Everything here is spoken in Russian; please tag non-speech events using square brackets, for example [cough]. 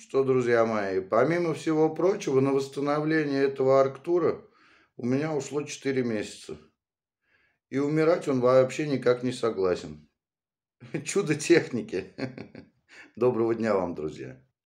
что, друзья мои, помимо всего прочего, на восстановление этого Арктура у меня ушло 4 месяца. И умирать он вообще никак не согласен. [laughs] Чудо техники. [laughs] Доброго дня вам, друзья.